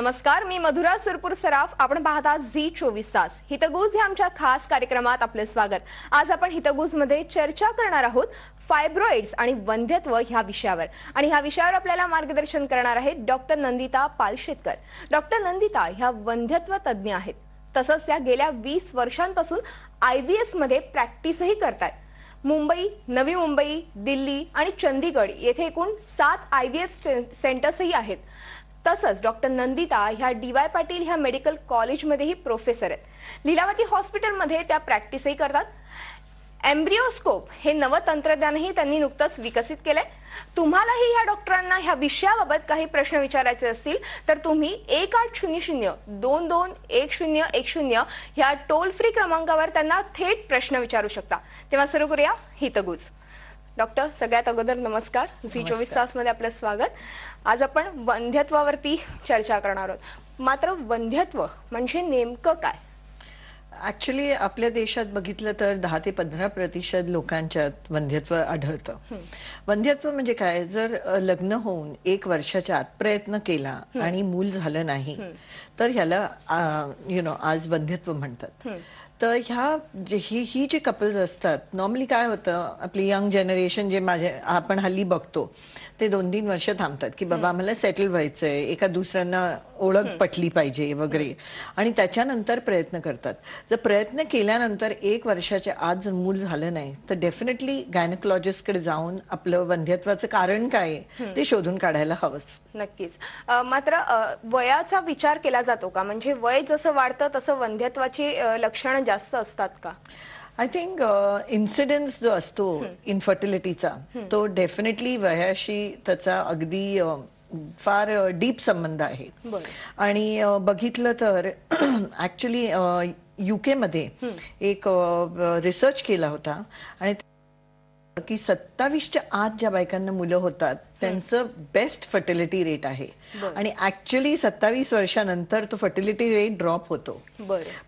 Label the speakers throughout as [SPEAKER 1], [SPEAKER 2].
[SPEAKER 1] नमस्कार मी मधुरा सुरपूर सराफ आपण पाहता झी चोवीस तास हितगुज या आमच्या खास कार्यक्रमात आपले स्वागत आज आपण हितगुज मध्ये चर्चा करणार आहोत फायब्रॉइड्स आणि वंध्यत्व ह्या विषयावर आणि ह्या विषयावर आपल्याला मार्गदर्शन करणार आहेत डॉक्टर नंदिता पालशेतकर डॉक्टर नंदिता ह्या वंध्यत्व तज्ज्ञ आहेत तसंच त्या गेल्या वीस वर्षांपासून आय व्ही एफमध्ये प्रॅक्टिसही करतात मुंबई नवी मुंबई दिल्ली आणि चंदीगड येथे एकूण सात आय व्ही एफ सेंटर्सही आहेत तसंच डॉक्टर नंदिता ह्या डी वाय पाटील ह्या मेडिकल कॉलेजमध्येही प्रोफेसर आहेत लिलावती हॉस्पिटलमध्ये त्या प्रॅक्टिसही करतात एम्ब्रिओस्कोप हे नवं तंत्रज्ञानही त्यांनी नुकतंच विकसित केलंय तुम्हालाही ह्या डॉक्टरांना ह्या विषयाबाबत काही प्रश्न विचारायचे असतील तर तुम्ही एक आठ शून्य शून्य दोन दोन एक शून्य एक शून्य ह्या टोल फ्री क्रमांकावर त्यांना थेट प्रश्न विचारू शकता तेव्हा सुरू करूया हितगुज डॉक्टर सगळ्यात अगोदर नमस्कार झी चोवीस तासमध्ये आपलं स्वागत आज आपण वंध्यत्वावरती चर्चा करणार आहोत मात्र वंध्यत्व म्हणजे नेमकं काय ऍक्च्युली आपल्या देशात
[SPEAKER 2] बघितलं तर दहा ते पंधरा प्रतिशत लोकांच्यात वंध्यत्व आढळतं वंध्यत्व म्हणजे काय जर लग्न होऊन एक वर्षाच्या आत प्रयत्न केला आणि मूल झालं नाही तर ह्याला यु नो आज वंध्यत्व म्हणतात तर ह्या जे ही ही जे कपल्स असतात नॉर्मली काय होतं आपली यंग जनरेशन जे माझे आपण हल्ली बघतो ते दोन तीन वर्ष थांबतात की बाबा आम्हाला सेटल व्हायचंय एका दुसऱ्यांना ओळख पटली पाहिजे वगैरे आणि त्याच्यानंतर प्रयत्न करतात जर प्रयत्न केल्यानंतर एक वर्षाच्या आज जर मूल झालं नाही तर डेफिनेटली गायनकॉलॉजिस्टकडे जाऊन आपलं वंध्यत्वाचं कारण काय ते शोधून काढायला हवंच
[SPEAKER 1] नक्कीच मात्र वयाचा विचार केला जातो का म्हणजे वय जसं वाढतं तसं वंध्यत्वाची लक्षणं जास्त असतात का
[SPEAKER 2] आय थिंक इन्सिडेन्स जो असतो इन्फर्टिलिटीचा तो डेफिनेटली वयाशी त्याचा अगदी फार डीप संबंध आहे आणि बघितलं तर युके युकेमध्ये एक रिसर्च केला होता आणि की सत्तावीसच्या आत ज्या बायकांना मुलं होतात त्यांचं बेस्ट फर्टिलिटी रेट आहे आणि ऍक्च्युली सत्तावीस वर्षानंतर तो फर्टिलिटी रेट ड्रॉप होतो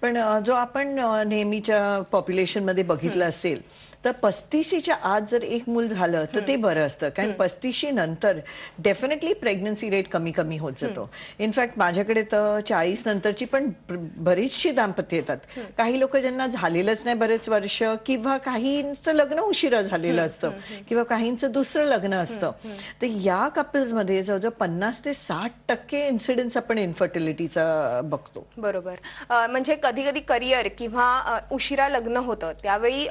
[SPEAKER 2] पण जो आपण नेहमीच्या मध्ये बघितलं असेल तर पस्तीशीच्या आत जर एक मूल झालं तर ते बरं असतं कारण पस्तीशी नंतर डेफिनेटली प्रेग्नन्सी रेट कमी कमी होत जातो इनफॅक्ट माझ्याकडे तर चाळीस नंतरची पण बरीचशी दाम्पत्य येतात काही लोक ज्यांना झालेलंच नाही बरेच वर्ष किंवा काहींचं लग्न उशिरा झालेलं असतं किंवा काहींचं दुसरं लग्न असतं तर या कपल्समध्ये जवळजवळ पन्नास ते साठ टक्के इन्सिडेंट आपण इन्फर्टिलिटीचा बघतो
[SPEAKER 1] बरोबर म्हणजे कधी कधी करिअर किंवा उशिरा लग्न होतं त्यावेळी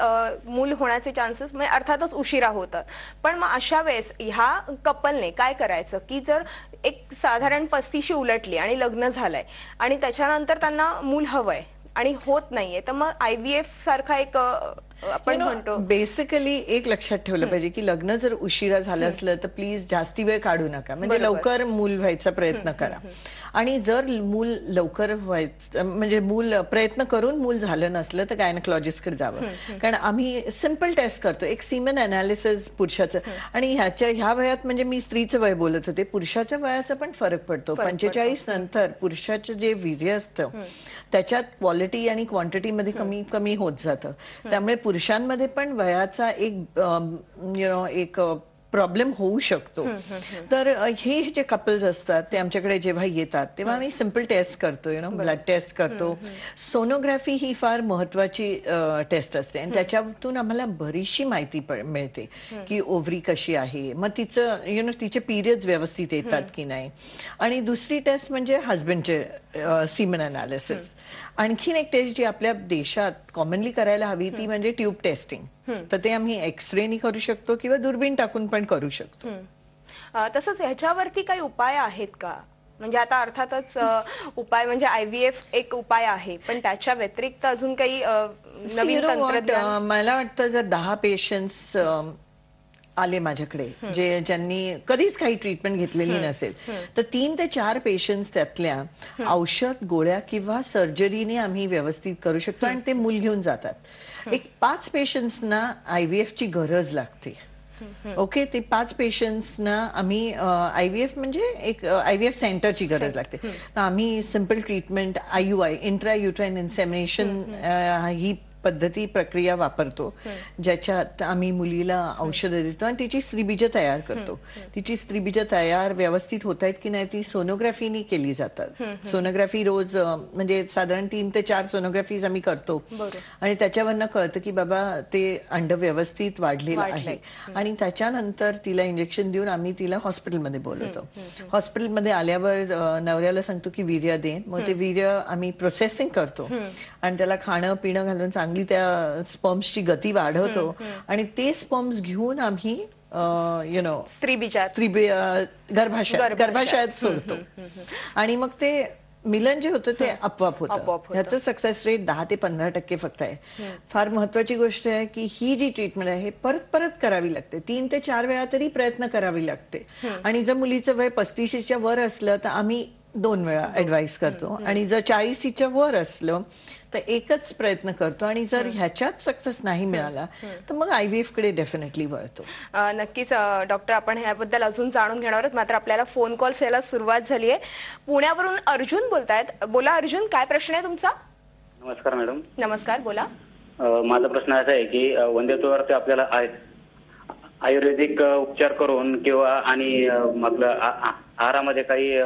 [SPEAKER 1] मूल होण्याचे चान्सेस म्हणजे अर्थातच उशिरा होतात पण मग अशा वेळेस ह्या कपलने काय करायचं की जर एक साधारण पस्तीशी उलटली आणि लग्न झालंय आणि त्याच्यानंतर त्यांना मूल हवंय आणि होत नाहीये तर मग आय व्ही एफ सारखा एक
[SPEAKER 2] आपण म्हणतो बेसिकली एक लक्षात ठेवलं पाहिजे की लग्न जर उशिरा झालं असलं तर प्लीज जास्ती वेळ काढू नका म्हणजे लवकर मूल व्हायचा प्रयत्न करा आणि जर मूल लवकर व्हायचं म्हणजे मूल प्रयत्न करून मूल झालं नसलं तर गायनकॉलॉजिस्टकडे जावं कारण आम्ही सिम्पल टेस्ट करतो एक सिमन अनालिसिस पुरुषाचं आणि ह्याच्या ह्या वयात म्हणजे मी स्त्रीचं वय बोलत होते पुरुषाच्या वयाचा पण फरक पडतो पंचेचाळीस नंतर पुरुषाचं जे वीर्य असतं त्याच्यात क्वालिटी आणि क्वांटिटीमध्ये कमी कमी होत जातं त्यामुळे पुरुषांमध्ये पण वयाचा एक यु नो एक प्रॉब्लेम होऊ शकतो तर हे जे कपल्स असतात ते आमच्याकडे जेव्हा येतात तेव्हा आम्ही सिम्पल टेस्ट करतो यु नो ब्लड टेस्ट करतो सोनोग्राफी ही फार महत्वाची टेस्ट असते आणि त्याच्यातून आम्हाला बरीचशी माहिती मिळते की ओव्हरी कशी आहे मग तिचं यु नो तिचे पिरियड्स व्यवस्थित येतात की नाही आणि दुसरी टेस्ट म्हणजे हजबंडचे सिमन अनालिसिस आणखीन एक टेस्ट जी आपल्या देशात कॉमनली करायला हवी ती म्हणजे ट्यूब टेस्टिंग तर ते आम्ही एक्सरेनी करू शकतो किंवा दुर्बीण टाकून पण करू
[SPEAKER 1] शकतो तसंच ह्याच्यावरती काही उपाय आहेत का म्हणजे आता अर्थातच उपाय म्हणजे आय व्ही एफ एक उपाय आहे पण त्याच्या व्यतिरिक्त अजून काही
[SPEAKER 2] मला वाटतं जर दहा पेशंट्स आले माझ्याकडे जे ज्यांनी कधीच काही ट्रीटमेंट घेतलेली नसेल तर तीन ते चार पेशंट्स त्यातल्या औषध गोळ्या किंवा सर्जरीने आम्ही व्यवस्थित करू शकतो आणि ते मूल घेऊन जातात एक पाच पेशंट्सना आय व्ही ची गरज लागते ओके ते पाच पेशंट्सना आम्ही आय व्ही एफ म्हणजे एक आय व्ही एफ सेंटरची गरज लागते तर आम्ही simple treatment I U I intra uterine insemination ही पद्धती प्रक्रिया वापरतो ज्याच्यात आम्ही मुलीला औषधं देतो आणि तिची स्त्रीबीज तयार करतो तिची स्त्रीबीज तयार व्यवस्थित होत आहेत की नाही ती सोनोग्राफीनी केली जातात सोनोग्राफी रोज म्हणजे साधारण तीन ते चार सोनोग्राफी आम्ही करतो आणि त्याच्यावरनं कळतं की बाबा ते अंड व्यवस्थित वाढलेलं आहे आणि त्याच्यानंतर तिला इंजेक्शन देऊन आम्ही तिला हॉस्पिटलमध्ये बोलवतो हॉस्पिटलमध्ये आल्यावर नवऱ्याला सांगतो की वीर्य दे मग ते वीर्य आम्ही प्रोसेसिंग करतो आणि त्याला खाणं पिणं घालून चांगलं चांगली त्या स्पर्म्सची गती वाढवतो आणि ते स्पर्म्स घेऊन आम्ही यु नो स्त्री स्त्री गर्भाशयात गर्भाशयात सोडतो आणि मग ते मिलन जे होतं ते अपवाप होत ह्याचं सक्सेस रेट दहा ते पंधरा टक्के फक्त आहे फार महत्वाची गोष्ट आहे की ही जी ट्रीटमेंट आहे परत परत करावी लागते तीन ते चार वेळा तरी प्रयत्न करावी लागते आणि जर मुलीचं वय पस्तीसच्या वर असलं तर आम्ही दोन वेळा ऍडवाइस करतो आणि जर चाळीसच्या वर असलं तर एकच प्रयत्न करतो आणि जर ह्याच्यात सक्सेस नाही मिळाला तर मग आय व्ही एफकडे डेफिनेटली वळतो
[SPEAKER 1] नक्कीच डॉक्टर आपण ह्याबद्दल अजून जाणून घेणार आहोत मात्र आपल्याला फोन कॉल्स यायला सुरुवात झाली आहे पुण्यावरून अर्जुन बोलतायत बोला अर्जुन काय प्रश्न आहे तुमचा नमस्कार मॅडम नमस्कार बोला माझा प्रश्न असा आहे की वंदेत्वावर ते आपल्याला आयुर्वेदिक उपचार करून किंवा आणि आहारामध्ये काही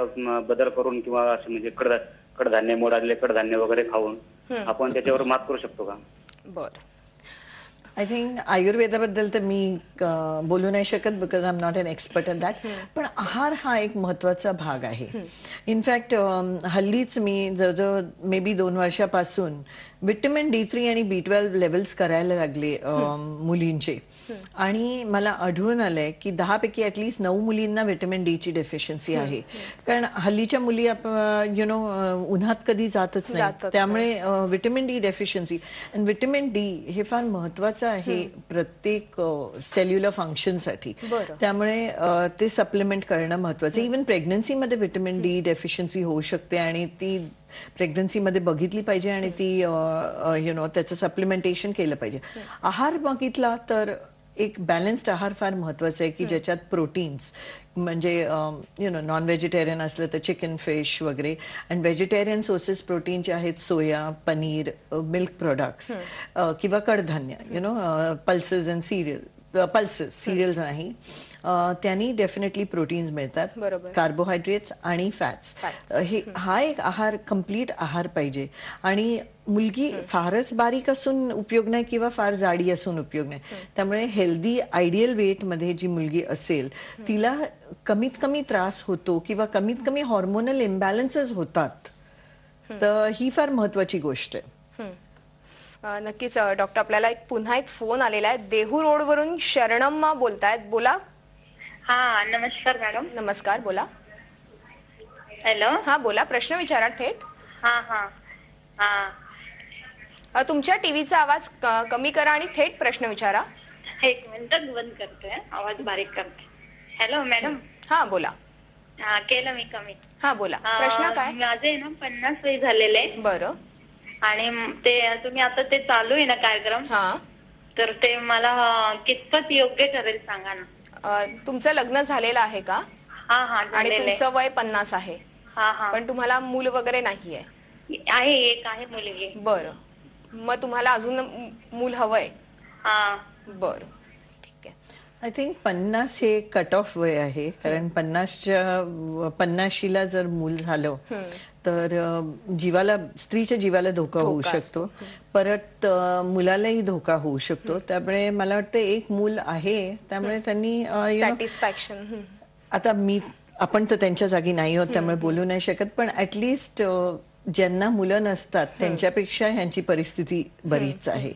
[SPEAKER 1] बदल करून किंवा असं म्हणजे कडधान्य मोडालेले कडधान्य वगैरे खाऊन आपण त्याच्यावर मात करू शकतो का बर
[SPEAKER 2] आय थिंक आयुर्वेदाबद्दल तर मी बोलू नाही शकत because I am not an expert in that पण आहार हा एक महत्वाचा भाग आहे इनफॅक्ट हल्लीच मी जवळजवळ मे बी दोन वर्षापासून विटॅमिन डी थ्री आणि बी ट्वेल्व लेवल्स करायला लागले मुलींचे आणि मला आढळून आलंय की दहापैकी लीस्ट नऊ मुलींना डी ची डेफिशियन्सी आहे कारण हल्लीच्या मुली यु नो उन्हात कधी जातच नाही त्यामुळे व्हिटॅमिन डी डेफिशियन्सी आणि विटॅमिन डी हे फार महत्वाचं आहे प्रत्येक सेल्युलर फंक्शनसाठी त्यामुळे ते सप्लिमेंट करणं महत्वाचं इव्हन प्रेग्नन्सीमध्ये व्हिटॅमिन डी डेफिशियन्सी होऊ शकते आणि ती प्रेग्नन्सीमध्ये बघितली पाहिजे आणि ती यु नो त्याचं सप्लिमेंटेशन केलं पाहिजे आहार बघितला तर एक बॅलन्स्ड आहार फार महत्वाचा आहे की ज्याच्यात प्रोटीन्स म्हणजे यु नो नॉन व्हेजिटेरियन असलं तर चिकन फिश वगैरे अँड व्हेजिटेरियन सोर्सेस प्रोटीन जे आहेत सोया पनीर मिल्क प्रोडक्ट्स किंवा कडधान्य you know pulses and cereal pulses cereals नाही त्यांनी डेफिनेटली प्रोटीन्स मिळतात कार्बोहायड्रेट्स आणि फॅट्स हे हा एक आहार कम्प्लीट आहार पाहिजे आणि मुलगी फारच बारीक असून उपयोग नाही किंवा फार जाडी असून उपयोग नाही त्यामुळे हेल्दी आयडियल वेटमध्ये जी मुलगी असेल तिला कमीत कमी त्रास होतो किंवा कमीत कमी हॉर्मोनल इम्बॅलन्सेस होतात तर ही फार महत्वाची गोष्ट आहे
[SPEAKER 1] नक्कीच डॉक्टर आपल्याला एक पुन्हा एक फोन आलेला आहे देहू रोड वरून शरणम्मा बोलतायत बोला हा नमस्कार मॅडम नमस्कार बोला हॅलो हा बोला प्रश्न विचारा थेट हा हा हा तुमच्या टीव्हीचा आवाज कमी करा आणि थेट प्रश्न विचारा एक मिनिट बंद करतोय आवाज बारीक करते हॅलो मॅडम हा बोला हा केलं मी कमी हा बोला प्रश्न काय माझे ना पन्नास वे झालेले बरं आणि ते तुम्ही आता ते चालू आहे ना कार्यक्रम हा तर ते मला कितपत योग्य ठरेल सांगा ना तुमचं लग्न झालेलं आहे का हा हा आणि तुमचं वय पन्नास आहे हा हा पण तुम्हाला मूल वगैरे नाही आहे एक आहे मुलगी बर मग तुम्हाला अजून मूल हवंय हा बर ठीक आहे आय थिंक
[SPEAKER 2] पन्नास हे कट ऑफ वय आहे कारण पन्नासच्या पन्नाशीला जर मूल झालं तर जीवाला स्त्रीच्या जीवाला धोका होऊ शकतो परत मुलालाही धोका होऊ शकतो त्यामुळे मला वाटतं एक मूल आहे त्यामुळे त्यांनी
[SPEAKER 1] सॅटिस्फॅक्शन
[SPEAKER 2] आता मी आपण तर त्यांच्या जागी नाही होत त्यामुळे बोलू नाही शकत पण ऍटलिस्ट ज्यांना मुलं नसतात त्यांच्यापेक्षा ह्यांची परिस्थिती बरीच आहे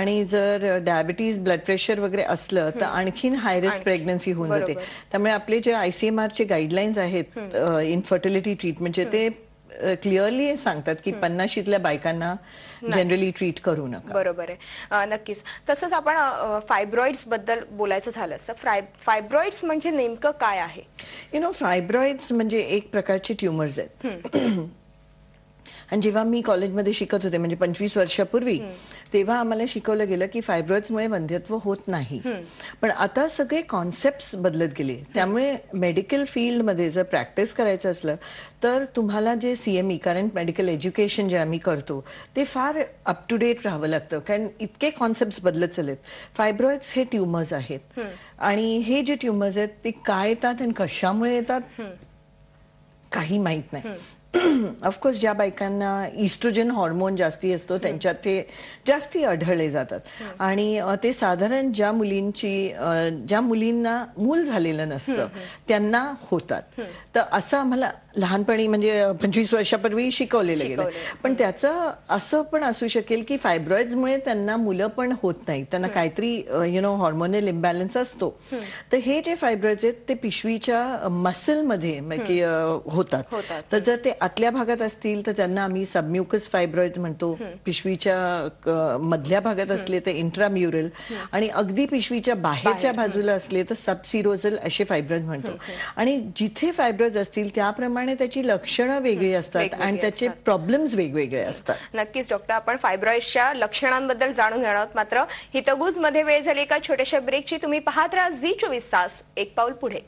[SPEAKER 2] आणि जर डायबिटीज ब्लड प्रेशर वगैरे असलं तर आणखीन हाय प्रेग्नन्सी होऊन जाते त्यामुळे आपले जे आयसीएमआरचे गाईडलाईन्स आहेत फर्टिलिटी ट्रीटमेंटचे ते क्लिअरली सांगतात की पन्नाशीतल्या बायकांना जनरली ट्रीट करू नका
[SPEAKER 1] बरोबर आहे नक्कीच तसंच आपण फायब्रॉइड्स बद्दल बोलायचं झालं फायब्रॉइड्स म्हणजे नेमकं काय आहे
[SPEAKER 2] यु नो फायब्रॉइड्स म्हणजे एक प्रकारचे ट्युमर्स आहेत आणि जेव्हा मी कॉलेजमध्ये शिकत होते म्हणजे पंचवीस वर्षापूर्वी तेव्हा आम्हाला शिकवलं गेलं की फायब्रॉइड्समुळे वंध्यत्व होत नाही पण आता सगळे कॉन्सेप्ट बदलत गेले त्यामुळे मेडिकल फील्डमध्ये जर प्रॅक्टिस करायचं असलं तर तुम्हाला जे सीएमई कारण मेडिकल एज्युकेशन जे आम्ही करतो ते फार अप टू डेट राहावं लागतं कारण इतके कॉन्सेप्ट बदलत चालेत फायब्रॉइड्स हे ट्युमर्स आहेत आणि हे जे ट्युमर्स आहेत ते काय येतात आणि कशामुळे येतात काही माहीत नाही ऑफकोर्स ज्या बायकांना इस्ट्रोजन हॉर्मोन जास्ती असतो त्यांच्यात ते जास्ती आढळले जातात आणि ते साधारण ज्या मुलींची ज्या मुलींना मूल झालेलं नसतं त्यांना होतात तर असं आम्हाला लहानपणी म्हणजे पंचवीस वर्षापूर्वी शिकवलेलं गेलं पण त्याचं असं पण असू शकेल की फायब्रॉइडमुळे त्यांना मुलं पण होत नाही त्यांना काहीतरी यु नो हॉर्मोनल इम्बॅलन्स असतो तर हे जे फायब्रॉइड्स आहेत ते पिशवीच्या मसलमध्ये म्हणजे, होतात तर जर ते आतल्या भागात असतील तर त्यांना आम्ही सबम्युकस फायब्रॉइड म्हणतो पिशवीच्या मधल्या भागात असले तर इंट्राम्युरल आणि अगदी पिशवीच्या बाहेरच्या बाजूला असले तर सबसिरोजल असे फायब्रॉइड म्हणतो आणि जिथे फायब्रॉइड असतील त्याप्रमाणे त्याची लक्षणं वेगळी असतात आणि त्याचे प्रॉब्लेम्स वेगवेगळे असतात
[SPEAKER 1] नक्कीच डॉक्टर आपण फायब्रॉइडच्या लक्षणांबद्दल जाणून घेणार आहोत मात्र हितगुज मध्ये वेळ झाली एका छोट्याशा ब्रेकची तुम्ही पाहत राहा झी चोवीस तास एक पाऊल पुढे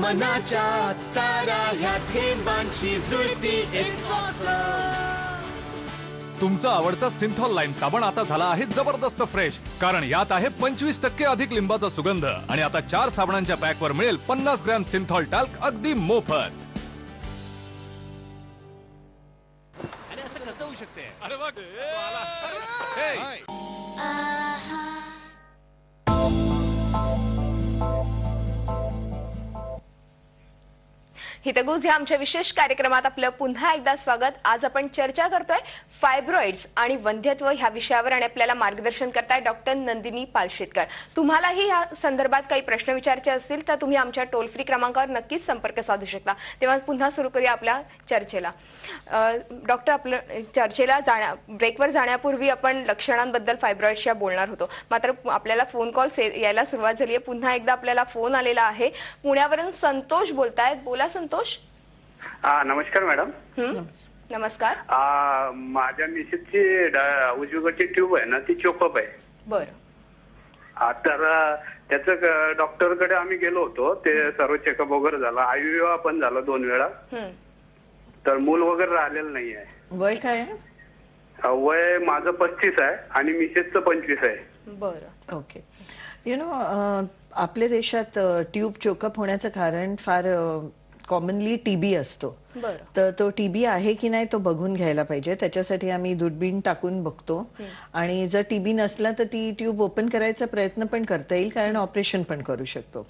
[SPEAKER 3] मनाच्या तारा ह्या थेंबांची जुळती तुमचा आवडता सिंथॉल लाईम साबण आता झाला आहे जबरदस्त फ्रेश कारण यात आहे पंचवीस टक्के अधिक लिंबाचा सुगंध आणि आता चार साबणांच्या पॅकवर मिळेल पन्नास ग्रॅम सिंथॉल टाल्क अगदी मोफत अरे
[SPEAKER 1] हितगुज या आमच्या विशेष कार्यक्रमात आपलं पुन्हा एकदा स्वागत आज आपण चर्चा करतोय फायब्रॉइड्स आणि वंध्यत्व ह्या विषयावर आणि आपल्याला मार्गदर्शन करताय डॉक्टर नंदिनी पालशेतकर तुम्हालाही या संदर्भात काही प्रश्न विचारायचे असतील तर तुम्ही आमच्या टोल फ्री क्रमांकावर नक्कीच संपर्क साधू शकता तेव्हा पुन्हा सुरू करूया आपल्या चर्चेला डॉक्टर आपलं चर्चेला जाण्या ब्रेकवर जाण्यापूर्वी आपण लक्षणांबद्दल फायब्रॉइड्सच्या बोलणार होतो मात्र आपल्याला फोन कॉल यायला सुरुवात झाली आहे पुन्हा एकदा आपल्याला फोन आलेला आहे पुण्यावरून संतोष बोलतायत बोला संतोष संतोष
[SPEAKER 3] हा नमस्कार मॅडम नमस्कार माझ्या मिसेसची उजवीकडची ट्यूब आहे ना ती चोकअप आहे बर तर त्याच डॉक्टरकडे आम्ही गेलो होतो ते सर्व चेकअप वगैरे झाला आयुर्विवाह पण झाला दोन वेळा तर मूल वगैरे राहिलेलं नाही आहे वय काय वय माझं पस्तीस आहे आणि मिसेसचं पंचवीस
[SPEAKER 4] आहे बर ओके
[SPEAKER 2] यु नो आपल्या देशात ट्यूब चोकअप होण्याचं कारण फार कॉमनली टी बी असतो तर तो टीबी आहे की नाही तो बघून घ्यायला पाहिजे त्याच्यासाठी आम्ही दुर्बीण टाकून बघतो आणि जर टीबी नसला तर ती ट्यूब ओपन करायचा प्रयत्न पण करता येईल कारण ऑपरेशन पण करू शकतो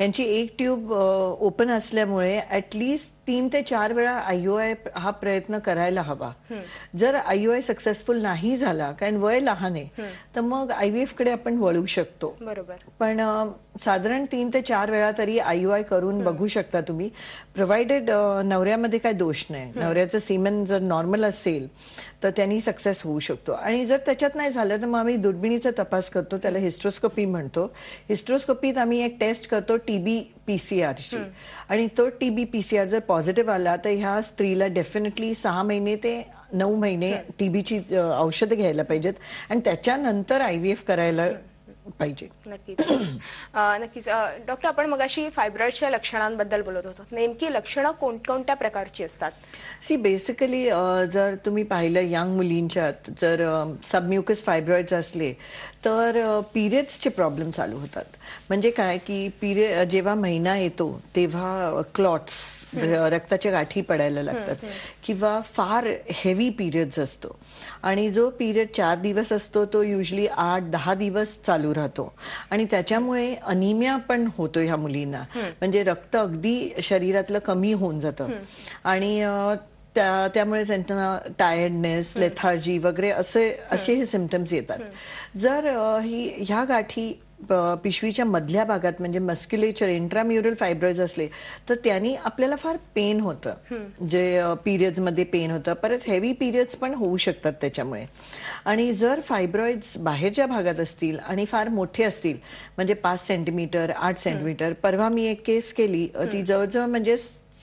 [SPEAKER 2] यांची एक ट्यूब ओपन असल्यामुळे ऍटलीस्ट तीन ते चार वेळा आयओआय हा प्रयत्न करायला हवा जर आयओआय सक्सेसफुल नाही झाला कारण वय लहान आहे तर मग आयव्हीएफ कडे आपण वळू शकतो बरोबर पण साधारण तीन ते चार वेळा तरी आयओआय करून बघू शकता तुम्ही प्रोव्हाइडेड नवऱ्या नवऱ्यामध्ये काय दोष नाही नवऱ्याचं सीमन जर नॉर्मल असेल तर त्यांनी सक्सेस होऊ शकतो आणि जर त्याच्यात नाही झालं तर मग आम्ही दुर्बिणीचा तपास करतो त्याला हिस्ट्रोस्कोपी म्हणतो हिस्ट्रोस्कोपीत आम्ही एक टेस्ट करतो टीबी पीसीआरची आणि तो टीबी पीसीआर जर पॉझिटिव्ह आला तर ह्या स्त्रीला डेफिनेटली सहा महिने ते नऊ महिने टीबीची औषधं घ्यायला पाहिजेत आणि त्याच्यानंतर आय व्ही एफ करायला पाहिजे
[SPEAKER 1] नक्कीच नक्कीच डॉक्टर आपण मगाशी फायब्रॉइडच्या लक्षणांबद्दल बोलत होतो नेमकी लक्षणं कोणकोणत्या प्रकारची असतात
[SPEAKER 2] सी बेसिकली जर तुम्ही पाहिलं यंग मुलींच्या जर सबम्युकस फायब्रॉइड असले तर पिरियड्सचे प्रॉब्लेम चालू होतात म्हणजे काय की पिरिय जेव्हा महिना येतो तेव्हा क्लॉट्स रक्ताच्या गाठी पडायला लागतात किंवा फार हेवी पिरियड्स असतो आणि जो पिरियड चार दिवस असतो तो युजली आठ दहा दिवस चालू राहतो आणि त्याच्यामुळे अनिमिया पण होतो ह्या मुलींना म्हणजे रक्त अगदी शरीरातलं कमी होऊन जातं आणि त्यामुळे त्यांना टायर्डनेस लेथार्जी वगैरे असे असे हे सिमटम्स येतात जर ही ह्या गाठी पिशवीच्या मधल्या भागात म्हणजे मस्क्युलेचर इंट्राम्युरल फायब्रॉइड असले तर त्यांनी आपल्याला फार पेन होतं जे पिरियड्समध्ये पेन होतं परत हेवी पिरियड्स पण होऊ शकतात त्याच्यामुळे आणि जर फायब्रॉइड्स बाहेरच्या भागात असतील आणि फार मोठे असतील म्हणजे पाच सेंटीमीटर आठ सेंटीमीटर परवा मी एक केस केली ती जवळजवळ म्हणजे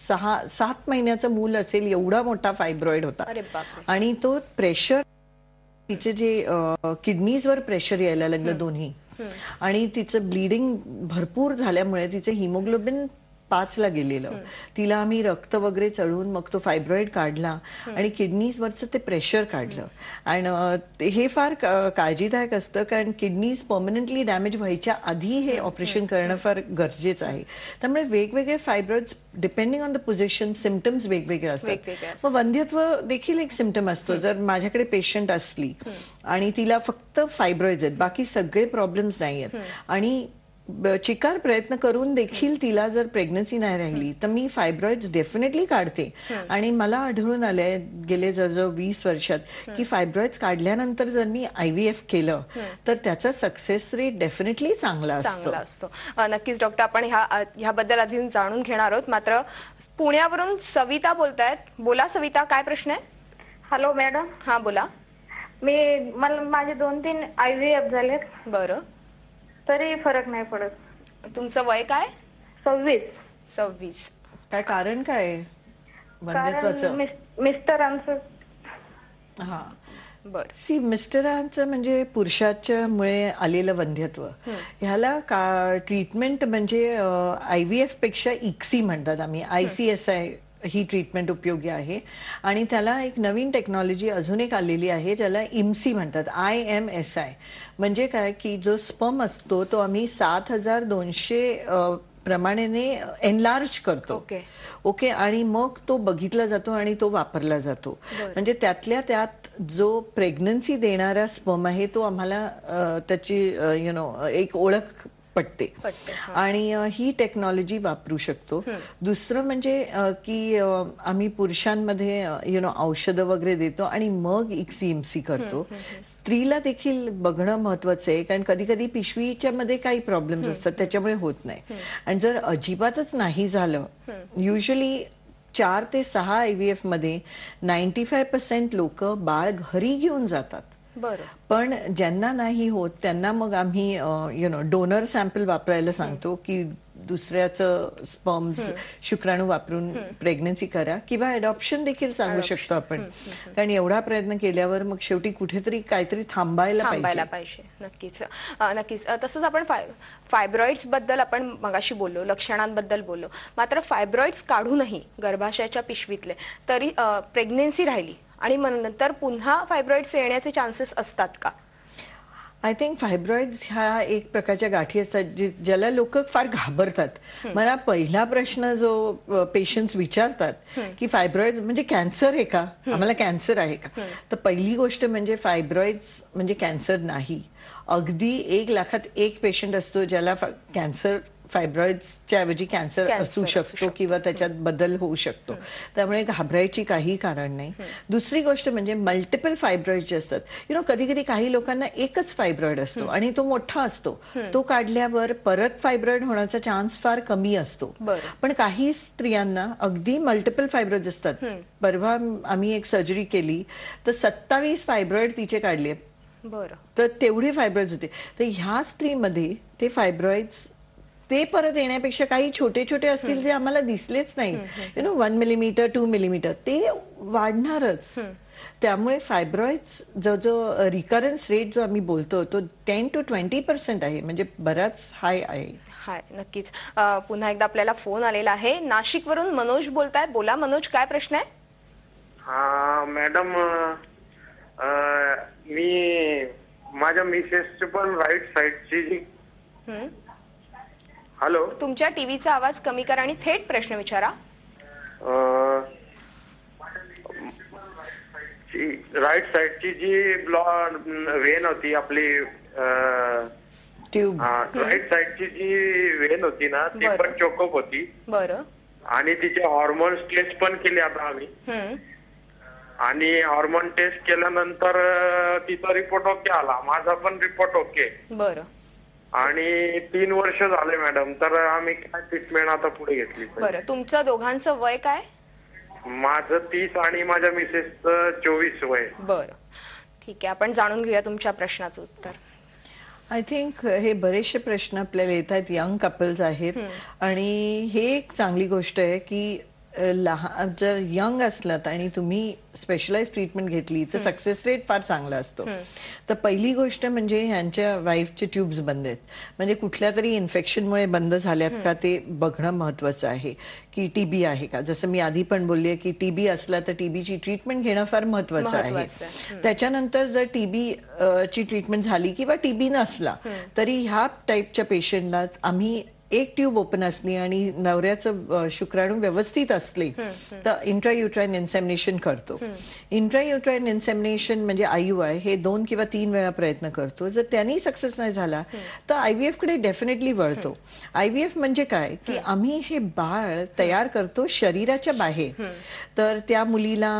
[SPEAKER 2] सहा सात महिन्याचं मूल असेल एवढा मोठा फायब्रॉइड होता आणि तो प्रेशर तिचे जे वर प्रेशर यायला लागलं दोन्ही आणि तिचं ब्लिडिंग भरपूर झाल्यामुळे तिचे हिमोग्लोबिन पाचला गेलेलं तिला आम्ही रक्त वगैरे चढून मग तो फायब्रॉइड काढला आणि किडनीज वरच ते प्रेशर काढलं आणि हे फार काळजीदायक असतं कारण किडनीज पर्मनंटली डॅमेज व्हायच्या आधी हे ऑपरेशन करणं फार गरजेचं आहे त्यामुळे वेगवेगळे fibroid depending on the position symptoms वेगवेगळे असतात मग वंध्यत्व देखील एक सिमटम असतो जर माझ्याकडे पेशंट असली आणि तिला फक्त फायब्रॉइड आहेत बाकी सगळे प्रॉब्लेम्स नाही आहेत आणि चिकार प्रयत्न करून देखील तिला जर प्रेग्नन्सी नाही राहिली तर मी फायब्रॉइड्स डेफिनेटली काढते आणि मला आढळून आले गेले जवळजवळ वीस वर्षात की फायब्रॉइड काढल्यानंतर जर मी आय व्ही एफ केलं तर त्याचा सक्सेस रेट डेफिनेटली चांगला
[SPEAKER 1] असतो नक्कीच डॉक्टर आपण ह्या ह्याबद्दल आधी जाणून घेणार आहोत मात्र पुण्यावरून सविता बोलतायत बोला सविता काय प्रश्न आहे हॅलो मॅडम हा बोला मी मला माझे दोन तीन आय व्ही एफ झाले बरं तरी फरक नाही पडत तुमचं वय काय सव्वीस सव्वीस
[SPEAKER 2] काय कारण काय आहे? आन्सर
[SPEAKER 1] मिस्टरांचं
[SPEAKER 2] हा बर सी मिस्टरांचं म्हणजे पुरुषाच्या मुळे आलेलं वंध्यत्व ह्याला का ट्रीटमेंट म्हणजे आय व्ही एफ पेक्षा इक्सी म्हणतात आम्ही आय सी एस आय ही ट्रीटमेंट उपयोगी आहे आणि त्याला एक नवीन टेक्नॉलॉजी अजून एक आलेली आहे ज्याला इम्सी म्हणतात आय एम एस आय म्हणजे काय की जो स्पम असतो तो आम्ही सात हजार दोनशे प्रमाणेने एनलार्ज करतो ओके okay. आणि मग तो बघितला जातो आणि तो वापरला जातो म्हणजे त्यातल्या त्यात जो प्रेग्नन्सी देणारा स्पम आहे तो आम्हाला त्याची यु नो एक ओळख पटते आणि ही टेक्नॉलॉजी वापरू शकतो दुसरं म्हणजे की आम्ही पुरुषांमध्ये यु नो औषधं वगैरे देतो आणि मग इक्सीएमसी करतो स्त्रीला देखील बघणं महत्वाचं आहे कारण कधी कधी पिशवीच्या मध्ये काही प्रॉब्लेम्स असतात त्याच्यामुळे होत नाही आणि जर अजिबातच नाही झालं युजली चार ते सहा आय व्ही एफ मध्ये नाईन्टी फाय पर्सेंट लोक बाळ घरी घेऊन जातात पण ज्यांना नाही होत त्यांना मग आम्ही यु नो डोनर सॅम्पल वापरायला सांगतो की दुसऱ्याच स्पर्म्स शुक्राणू वापरून प्रेग्नन्सी करा किंवा अडॉप्शन देखील सांगू शकतो आपण कारण एवढा प्रयत्न केल्यावर मग शेवटी कुठेतरी काहीतरी थांबायला पाहिजे
[SPEAKER 1] नक्कीच नक्कीच तसंच आपण फायब्रॉइड्स बद्दल आपण मगाशी बोललो लक्षणांबद्दल बोललो मात्र फायब्रॉइड्स काढूनही गर्भाशयाच्या पिशवीतले तरी प्रेग्नन्सी राहिली आणि मग नंतर पुन्हा फायब्रॉइड्स येण्याचे चान्सेस असतात का
[SPEAKER 2] आय थिंक फायब्रॉइड्स ह्या एक प्रकारच्या गाठी असतात जे ज्याला लोक फार घाबरतात मला पहिला प्रश्न जो पेशंट्स विचारतात की फायब्रॉइड म्हणजे कॅन्सर आहे का आम्हाला कॅन्सर आहे का तर पहिली गोष्ट म्हणजे फायब्रॉइड्स म्हणजे कॅन्सर नाही अगदी एक लाखात एक पेशंट असतो ज्याला कॅन्सर फायब्रॉइडच्या ऐवजी कॅन्सर असू शकतो किंवा त्याच्यात बदल होऊ शकतो त्यामुळे घाबरायची काही कारण नाही दुसरी गोष्ट म्हणजे मल्टिपल फायब्रॉइड जे असतात यु नो कधी कधी काही लोकांना एकच फायब्रॉइड असतो आणि तो मोठा असतो तो काढल्यावर परत फायब्रॉइड होण्याचा चान्स फार कमी असतो पण काही स्त्रियांना अगदी मल्टिपल फायब्रॉइड असतात परवा आम्ही एक सर्जरी केली तर सत्तावीस फायब्रॉइड तिचे काढले बरं तर तेवढे फायब्रॉइड होते तर ह्या स्त्रीमध्ये ते फायब्रॉइड्स ते परत येण्यापेक्षा काही छोटे छोटे असतील जे आम्हाला दिसलेच नाही you know one millimetre two millimetre ते वाढणारच त्यामुळे फायब्रॉइड जो जो रिकरन्स रेट जो आम्ही बोलतो तो टेन टू ट्वेंटी पर्सेंट आहे म्हणजे बराच हाय आहे
[SPEAKER 1] हाय नक्कीच पुन्हा एकदा आपल्याला फोन आलेला आहे नाशिक वरून मनोज बोलताय बोला मनोज काय प्रश्न आहे
[SPEAKER 3] हा मॅडम
[SPEAKER 1] मी माझ्या मिसेस पण राईट साईडची जी हॅलो तुमच्या टीव्हीचा आवाज कमी करा आणि थेट प्रश्न विचारा राईट
[SPEAKER 3] साईडची जी ब्लॉ वेन होती आपली
[SPEAKER 1] ट्यूब राईट
[SPEAKER 3] साईडची जी वेन होती ना ती पण चोकअप होती बरं आणि तिचे हॉर्मोन टेस्ट पण केले आता आम्ही आणि हॉर्मोन टेस्ट केल्यानंतर तिचा रिपोर्ट ओके आला माझा पण रिपोर्ट ओके बरं आणि तीन वर्ष झाले मॅडम तर आम्ही काय ट्रीटमेंट आता पुढे घेतली
[SPEAKER 1] बरं तुमच्या दोघांचं वय काय
[SPEAKER 3] माझं तीस आणि माझ्या मिसेसचं चोवीस वय
[SPEAKER 1] बरं ठीक आहे आपण जाणून घेऊया तुमच्या प्रश्नाचं उत्तर आय थिंक हे बरेचसे
[SPEAKER 2] प्रश्न आपल्याला येत आहेत यंग कपल्स आहेत आणि हे एक चांगली गोष्ट आहे की लहान जर यंग असलात आणि तुम्ही स्पेशलाइज ट्रीटमेंट घेतली तर सक्सेस रेट फार चांगला असतो तर पहिली गोष्ट म्हणजे ह्यांच्या वाईफचे ट्यूब्स बंद आहेत म्हणजे कुठल्या तरी इन्फेक्शनमुळे बंद झाल्यात का ते बघणं महत्त्वाचं आहे की टीबी आहे का जसं मी आधी पण बोलले की टीबी असला तर टीबीची ट्रीटमेंट घेणं फार महत्त्वाचं आहे त्याच्यानंतर जर टीबी ची ट्रीटमेंट झाली किंवा टीबी नसला तरी ह्या टाईपच्या पेशंटला आम्ही एक ट्यूब ओपन असली आणि नवऱ्याचं शुक्राणू व्यवस्थित असले तर इंट्रायुट्राईन इन्सेमिनेशन करतो इंट्रायुट्राईन इन्सेमिनेशन म्हणजे यू आय हे दोन किंवा तीन वेळा प्रयत्न करतो जर त्यांनी सक्सेस नाही झाला तर आयव्हीएफ कडे डेफिनेटली वळतो आयव्हीएफ म्हणजे काय की आम्ही हे बाळ तयार करतो शरीराच्या बाहेर तर त्या मुलीला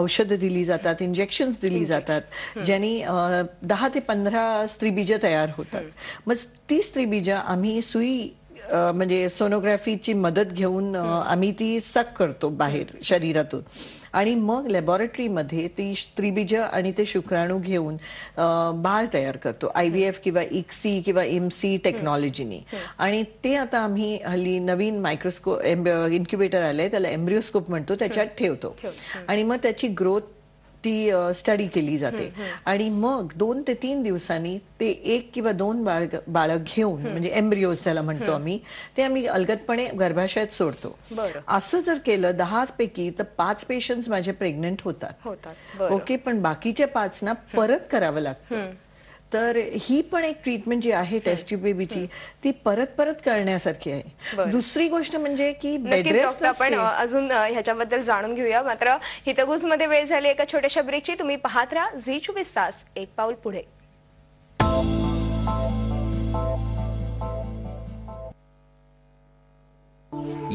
[SPEAKER 2] औषधं दिली जातात इंजेक्शन्स दिली जातात ज्यांनी दहा ते पंधरा स्त्रीबीज तयार होतात मग ती स्त्रीबीज आम्ही सुई म्हणजे सोनोग्राफीची मदत घेऊन आम्ही ती सक करतो बाहेर शरीरातून आणि मग लॅबॉरेटरीमध्ये ती त्रिबीज आणि ते शुक्राणू घेऊन बाळ तयार करतो आय व्ही एफ किंवा इक्सी किंवा एम सी टेक्नॉलॉजीनी आणि ते आता आम्ही हल्ली नवीन मायक्रोस्कोप इन्क्युबेटर आलंय त्याला एम्ब्रिओस्कोप म्हणतो त्याच्यात ठेवतो आणि मग त्याची ग्रोथ ती स्टडी केली जाते आणि मग दोन ते तीन दिवसांनी ते एक किंवा दोन बाळ घेऊन म्हणजे एम्ब्रिओज त्याला म्हणतो आम्ही ते आम्ही अलगतपणे गर्भाशयात सोडतो असं जर केलं दहा पैकी तर पाच पेशंट माझे प्रेग्नंट
[SPEAKER 4] होतात ओके
[SPEAKER 2] पण बाकीच्या पाच ना परत करावं लागतं तर ही पण एक ट्रीटमेंट जी आहे टेस्ट बेबीची ती परत परत करण्यासारखी आहे दुसरी गोष्ट म्हणजे की बेडरेस्ट आपण
[SPEAKER 1] अजून ह्याच्याबद्दल जाणून घेऊया मात्र हितगुज मध्ये वेळ झाली एका छोट्याशा ब्रेकची तुम्ही पाहत राहा झी चोवीस तास एक पाऊल पुढे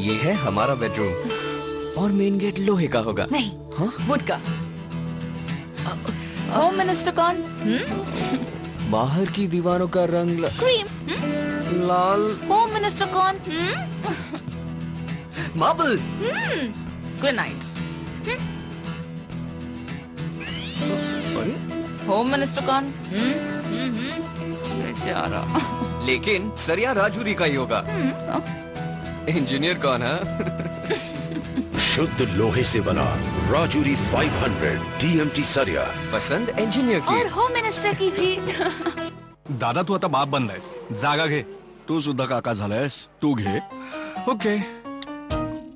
[SPEAKER 3] ये है हमारा बेडरूम और मेन गेट लोहे का होगा नहीं
[SPEAKER 1] वुड का होम मिनिस्टर कौन
[SPEAKER 3] बाहर की दीवारों का रंग ल...
[SPEAKER 1] क्रीम हुँ? लाल होम मिनिस्टर कौन मार्बल हम्म। नाइट होम मिनिस्टर कौन हम्म।
[SPEAKER 3] हम्म। लेकिन सरिया राजूरी का ही होगा इंजीनियर कौन है शुद्ध लोहे से बना राजूरी 500 डीएमटी सरिया पसंद इंजीनियर की और होम मिनिस्टर की भी दादा तू आता बाप बनलायस जागा घे तू सुद्धा काका झालायस तू घे ओके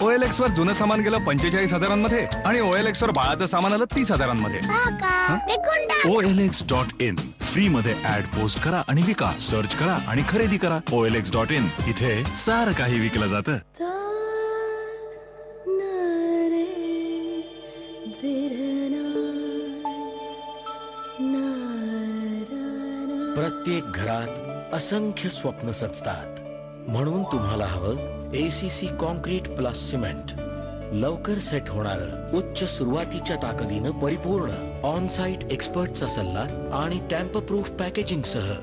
[SPEAKER 3] ओएलएक्स वर जुनं सामान गेलं पंचेचाळीस हजारांमध्ये आणि ओएलएक्स वर बाळाचं सामान आलं तीस हजारांमध्ये एक्स डॉट इन फ्री मध्ये ऍड पोस्ट करा आणि विका सर्च करा आणि खरेदी करा एक्स डॉट इन इथे सारं काही विकलं जातं प्रत्येक घरात असंख्य स्वप्न सचतात म्हणून तुम्हाला हवं एसीसी कॉन्क्रीट प्लस सिमेंट लवकर सेट होणार उच्च सुरुवातीच्या ताकदीनं परिपूर्ण ऑन साईट एक्सपर्टचा सल्ला आणि टॅम्प प्रूफ पॅकेजिंग सह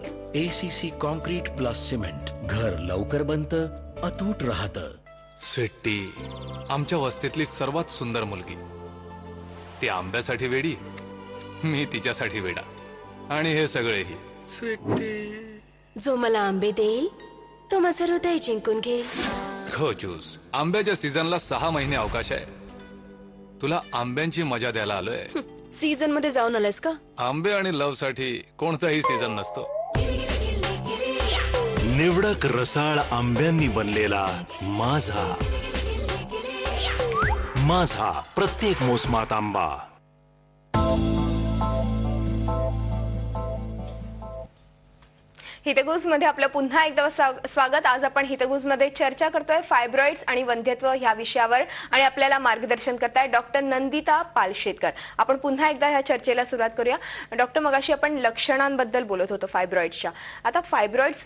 [SPEAKER 3] एसीसी कॉन्क्रीट प्लस सिमेंट घर लवकर बनत अतूट राहत स्वीटी आमच्या वस्तीतली सर्वात सुंदर मुलगी ती आंब्यासाठी वेडी मी तिच्यासाठी वेडा आणि हे सगळेही
[SPEAKER 1] स्वीटी जो मला आंबे देईल तो माझं हृदय जिंकून घेईल
[SPEAKER 3] खो हो, आंब्याच्या सीझनला सहा महिने अवकाश आहे तुला आंब्यांची मजा द्यायला आलोय
[SPEAKER 1] सीझन मध्ये जाऊन आलायस का
[SPEAKER 3] आंबे आणि लव्ह साठी कोणताही सीझन नसतो निवडक रसाळ आंब्यांनी बनलेला माझा माझा प्रत्येक मोसमात आंबा
[SPEAKER 1] मध्ये आपलं पुन्हा एकदा स्वागत आज आपण मध्ये चर्चा करतोय फायब्रॉइड आणि वंध्यत्व ह्या विषयावर आणि आपल्याला मार्गदर्शन करताय डॉक्टर नंदिता पालशेतकर आपण पुन्हा एकदा ह्या चर्चेला सुरुवात करूया डॉक्टर मगाशी आपण लक्षणांबद्दल बोलत होतो फायब्रॉइडच्या आता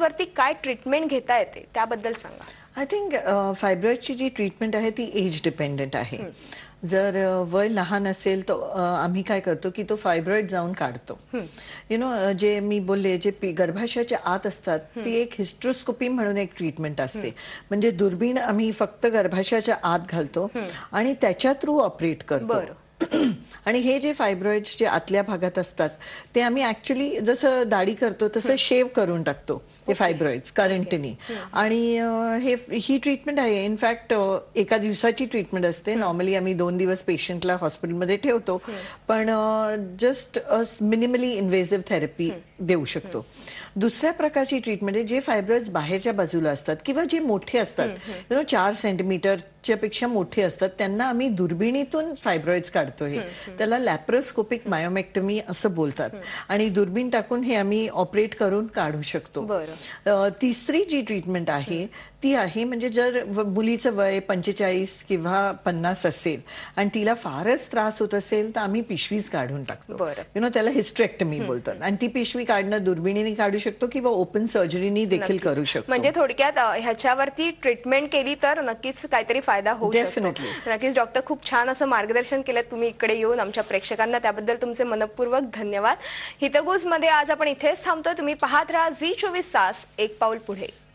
[SPEAKER 1] वरती काय ट्रीटमेंट घेता येते त्याबद्दल सांगा
[SPEAKER 2] आय थिंक फायब्रॉइडची जी ट्रीटमेंट आहे ती एज डिपेंडंट आहे जर वय लहान असेल तर आम्ही काय करतो की तो फायब्रॉइड जाऊन काढतो यु नो जे मी बोलले जे गर्भाशयाच्या आत असतात ती एक हिस्ट्रोस्कोपी म्हणून एक ट्रीटमेंट असते म्हणजे दुर्बीण आम्ही फक्त गर्भाशयाच्या आत घालतो आणि त्याच्या थ्रू ऑपरेट करतो आणि हे जे फायब्रॉइड्स जे आतल्या भागात असतात ते आम्ही ऍक्च्युली जसं दाढी करतो तसं शेव करून टाकतो ते फायब्रॉइड्स करंटनी आणि हे ही ट्रीटमेंट आहे इनफॅक्ट एका दिवसाची ट्रीटमेंट असते नॉर्मली आम्ही दोन दिवस पेशंटला हॉस्पिटलमध्ये ठेवतो पण जस्ट मिनिमली इन्व्हेसिव्ह थेरपी देऊ शकतो दुसऱ्या प्रकारची ट्रीटमेंट आहे जे फायब्रॉइड्स बाहेरच्या बाजूला असतात किंवा जे मोठे असतात चार सेंटीमीटर पेक्षा मोठे असतात त्यांना आम्ही दुर्बिणीतून काढतो काढतोय त्याला लॅप्रोस्कोपिक मायोमेक्टमी असं बोलतात आणि दुर्बीण टाकून हे आम्ही ऑपरेट करून काढू शकतो तिसरी जी ट्रीटमेंट आहे ती आहे म्हणजे जर मुलीचं वय पंचेचाळीस किंवा पन्नास असेल आणि तिला फारच त्रास होत असेल तर आम्ही पिशवीच काढून टाकतो यु नो त्याला हिस्ट्रेक्टमी बोलतात आणि ती पिशवी काढणं दुर्बिणीने काढू शकतो किंवा ओपन सर्जरीनी देखील करू शकतो म्हणजे
[SPEAKER 1] थोडक्यात ह्याच्यावरती ट्रीटमेंट केली तर नक्कीच काहीतरी फायदा होऊ शकतो नक्कीच डॉक्टर खूप छान असं मार्गदर्शन केलं तुम्ही इकडे येऊन आमच्या प्रेक्षकांना त्याबद्दल तुमचे मनपूर्वक धन्यवाद मध्ये आज आपण इथेच थांबतोय तुम्ही पाहत राहा झी चोवीस तास एक पाऊल पुढे